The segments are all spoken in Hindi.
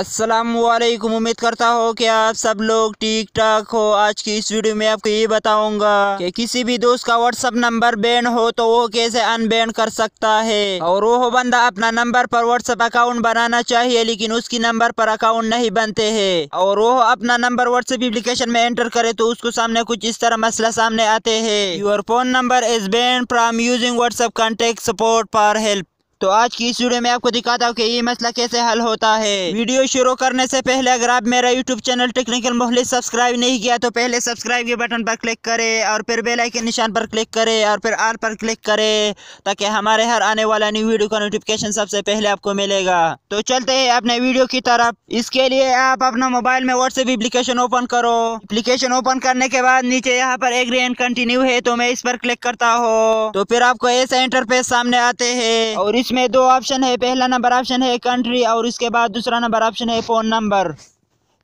असलकुम उम्मीद करता हो कि आप सब लोग ठीक ठाक हो आज की इस वीडियो में आपको ये बताऊंगा कि किसी भी दोस्त का व्हाट्सअप नंबर बैन हो तो वो कैसे अनबैन कर सकता है और वो बंदा अपना नंबर पर व्हाट्सअप अकाउंट बनाना चाहिए लेकिन उसकी नंबर पर अकाउंट नहीं बनते हैं और वो अपना नंबर व्हाट्सएप एप्लीकेशन में एंटर करे तो उसको सामने कुछ इस तरह मसला सामने आते है your phone number is ban from using WhatsApp contact support for help तो आज की इस वीडियो में आपको दिखाता हूँ कि ये मसला कैसे हल होता है वीडियो शुरू करने से पहले अगर आप मेरा YouTube channel Technical Mohalle subscribe नहीं किया तो पहले सब्सक्राइब के बटन पर क्लिक करे और फिर बेलाइकन निशान पर क्लिक करे और फिर आल पर क्लिक करे ताकि हमारे हर आने वाला न्यू वीडियो का नोटिफिकेशन सबसे पहले आपको मिलेगा तो चलते है अपने वीडियो की तरफ इसके लिए आप अपना मोबाइल में व्हाट्सएप एप्लीकेशन ओपन करो एप्लीकेशन ओपन करने के बाद नीचे यहाँ पर एग्री एंड कंटिन्यू है तो मैं इस पर क्लिक करता हूँ तो फिर आपको ऐसा इंटरफेस सामने आते हैं और इस इसमें दो ऑप्शन है पहला नंबर ऑप्शन है कंट्री और उसके बाद दूसरा नंबर ऑप्शन है फ़ोन नंबर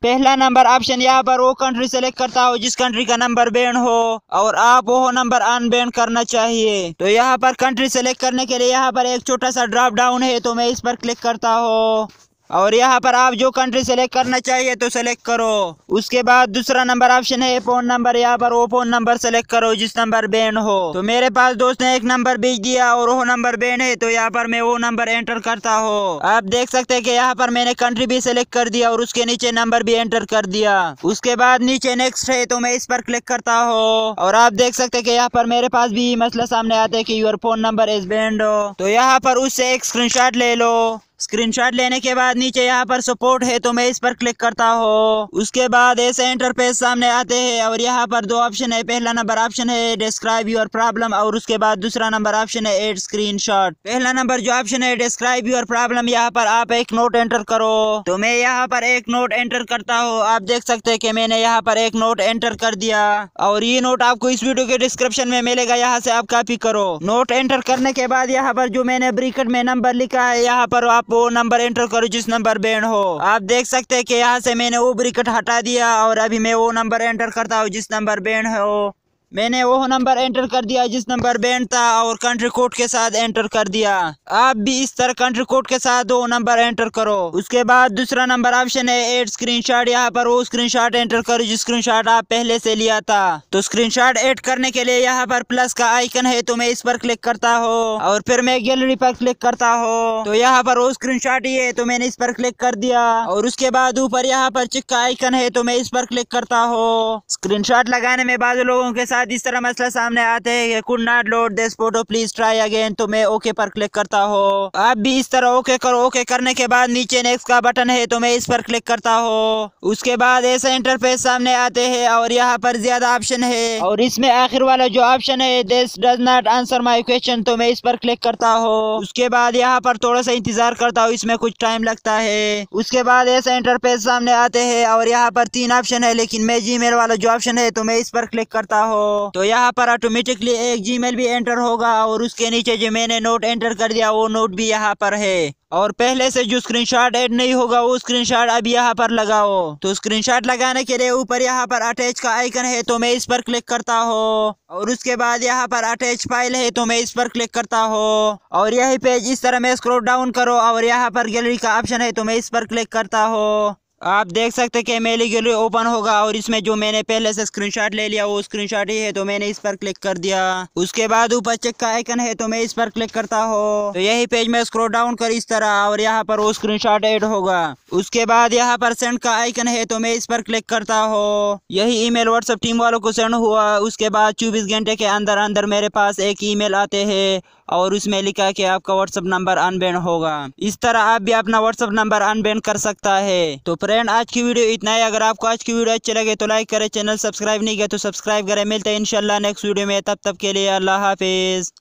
पहला नंबर ऑप्शन यहाँ पर वो कंट्री सेलेक्ट करता हो जिस कंट्री का नंबर बैन हो और आप वो नंबर अनबैन करना चाहिए तो यहाँ पर कंट्री सेलेक्ट करने के लिए यहाँ पर एक छोटा सा ड्रॉप डाउन है तो मैं इस पर क्लिक करता हूँ और यहाँ पर आप जो कंट्री सेलेक्ट करना चाहिए तो सेलेक्ट करो उसके बाद दूसरा नंबर ऑप्शन है फोन नंबर यहाँ पर वो फोन नंबर सेलेक्ट करो जिस नंबर बैन हो तो मेरे पास दोस्त ने एक नंबर भेज दिया और वो नंबर बैन है तो यहाँ पर मैं वो नंबर एंटर करता हूँ आप देख सकते हैं कि यहाँ पर मैंने कंट्री भी सिलेक्ट कर दिया और उसके नीचे नंबर भी एंटर कर दिया उसके बाद नीचे नेक्स्ट है तो मैं इस पर क्लिक करता हूँ और आप देख सकते की यहाँ पर मेरे पास भी मसला सामने आता है की your phone number is banned हो तो यहाँ पर उससे एक स्क्रीन ले लो स्क्रीनशॉट लेने के बाद नीचे यहाँ पर सपोर्ट है तो मैं इस पर क्लिक करता हूँ उसके बाद ऐसे इंटरफेस सामने आते हैं और यहाँ पर दो ऑप्शन है पहला नंबर ऑप्शन है डिस्क्राइब योर प्रॉब्लम और उसके बाद दूसरा नंबर ऑप्शन है एड स्क्रीन पहला नंबर जो ऑप्शन है डिस्क्राइब योर प्रॉब्लम यहाँ पर आप एक नोट एंटर करो तो मैं यहाँ पर एक नोट एंटर करता हूँ आप देख सकते है की मैंने यहाँ पर एक नोट एंटर कर दिया और ये नोट आपको इस वीडियो के डिस्क्रिप्शन में मिलेगा यहाँ से आप कॉपी करो नोट एंटर करने के बाद यहाँ पर जो मैंने ब्रिकेट में नंबर लिखा है यहाँ पर आप वो नंबर एंटर करो जिस नंबर बैंड हो आप देख सकते हैं कि यहाँ से मैंने वो ब्रिकेट हटा दिया और अभी मैं वो नंबर एंटर करता हूँ जिस नंबर बैंड हो मैंने वो नंबर एंटर कर दिया जिस नंबर बैंड था और कंट्री कोड के साथ एंटर कर दिया आप भी इस तरह कंट्री कोड के साथ दो नंबर एंटर करो उसके बाद दूसरा नंबर ऑप्शन है एड स्क्रीनशॉट यहाँ पर वो स्क्रीनशॉट एंटर करो जिस स्क्रीनशॉट आप पहले से लिया था तो स्क्रीनशॉट ऐड करने के लिए यहाँ पर प्लस का आइकन है तो मैं इस पर क्लिक करता हूँ और फिर मैं गैलरी पर क्लिक करता हूँ तो यहाँ पर वो स्क्रीन शॉट ही है तो मैंने इस पर क्लिक कर दिया और उसके बाद ऊपर यहाँ पर चिक का आइकन है तो मैं इस पर क्लिक करता हूँ स्क्रीन लगाने में बाद लोगों के साथ बाद इस तरह मसला सामने आते है could not load this photo please try again तो मैं ओके पर क्लिक करता हूँ आप भी इस तरह ओके करो ओके करने के बाद नीचे नेक्स्ट का बटन है तो मैं इस पर क्लिक करता हूँ उसके बाद ऐसे इंटरफेस सामने आते है और यहाँ पर ज्यादा ऑप्शन है और इसमें आखिर वाला जो ऑप्शन है this does not answer my question तो मैं इस पर क्लिक करता हूँ उसके बाद यहाँ पर थोड़ा सा इंतजार करता हूँ इसमें कुछ टाइम लगता है उसके बाद ऐसे इंटरफेस सामने आते है और यहाँ पर तीन ऑप्शन है लेकिन मैं जी वाला जो ऑप्शन है तो मैं इस पर क्लिक करता हूँ तो यहाँ पर ऑटोमेटिकली एक जीमेल भी एंटर होगा और उसके नीचे जो मैंने नोट एंटर कर दिया वो नोट भी यहाँ पर है और पहले से जो स्क्रीनशॉट ऐड नहीं होगा वो स्क्रीनशॉट अब यहाँ पर लगाओ तो स्क्रीनशॉट लगाने के लिए ऊपर यहाँ पर अटैच का आइकन है तो मैं इस पर क्लिक करता हूँ और उसके बाद यहाँ पर अटैच फाइल है तो मैं इस पर क्लिक करता हूँ और यही पेज इस तरह में स्क्रोल डाउन करो और यहाँ पर गैलरी का ऑप्शन है तो मैं इस पर क्लिक करता हूँ आप देख सकते हैं कि मेली गैलरी ओपन होगा और इसमें जो मैंने पहले से स्क्रीनशॉट ले लिया वो स्क्रीनशॉट ही है तो मैंने इस पर क्लिक कर दिया उसके बाद ऊपर चेक का आइकन है तो मैं इस पर क्लिक करता हूँ तो यही पेज में स्क्रोल डाउन कर इस तरह और यहाँ पर वो स्क्रीनशॉट ऐड होगा उसके बाद यहाँ पर सेंड का आइकन है तो मैं इस पर क्लिक करता हूँ यही मेल व्हाट्सएप टीम वालों को सेंड हुआ उसके बाद चौबीस घंटे के अंदर अंदर मेरे पास एक ईमेल आते हैं और उसमें लिखा है कि आपका व्हाट्सअप नंबर अनबैन होगा इस तरह आप भी अपना व्हाट्सअप नंबर अनबैन कर सकता है तो फ्रेंड आज की वीडियो इतना ही अगर आपको आज की वीडियो अच्छी लगे तो लाइक करें चैनल सब्सक्राइब नहीं किया तो सब्सक्राइब करें मिलते हैं इनशाला नेक्स्ट वीडियो में तब तक के लिए अल्लाह हाफिज़